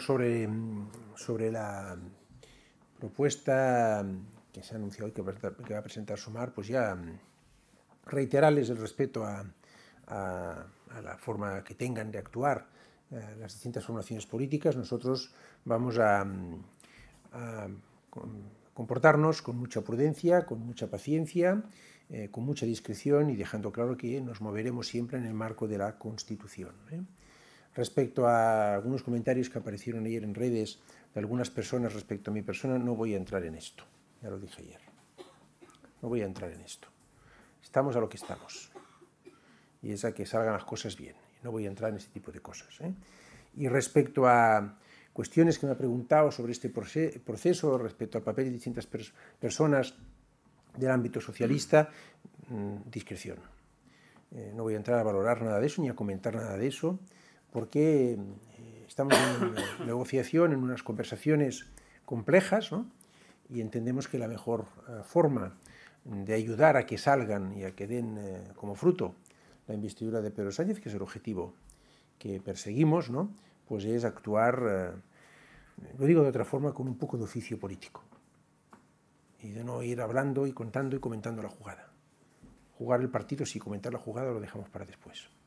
sobre, sobre la propuesta que se ha anunciado hoy que va a presentar Sumar, pues ya reiterarles el respeto a, la forma que tengan de actuar eh, las distintas formaciones políticas. Nosotros vamos a, comportarnos con mucha prudencia, con mucha paciencia, eh, con mucha discreción y dejando claro que nos moveremos siempre en el marco de la Constitución. ¿eh? Respecto a algunos comentarios que aparecieron ayer en redes de algunas personas respecto a mi persona, no voy a entrar en esto, ya lo dije ayer. No voy a entrar en esto. Estamos a lo que estamos. Y es a que salgan las cosas bien. No voy a entrar en ese tipo de cosas. ¿eh? Y respecto a cuestiones que me ha preguntado sobre este proceso, respecto al papel de distintas personas del ámbito socialista, mm, discreción. Eh, no voy a entrar a valorar nada de eso ni a comentar nada de eso porque eh, estamos en una negociación, en unas conversaciones complejas, y entendemos que la mejor eh, forma de ayudar a que salgan y a que den eh, como fruto la investidura de Pedro Sánchez, que es el objetivo que perseguimos, ¿no? pues es actuar, lo digo de otra forma, con un poco de oficio político. Y de no ir hablando y contando y comentando la jugada. Jugar el partido, sí, comentar la jugada lo dejamos para después.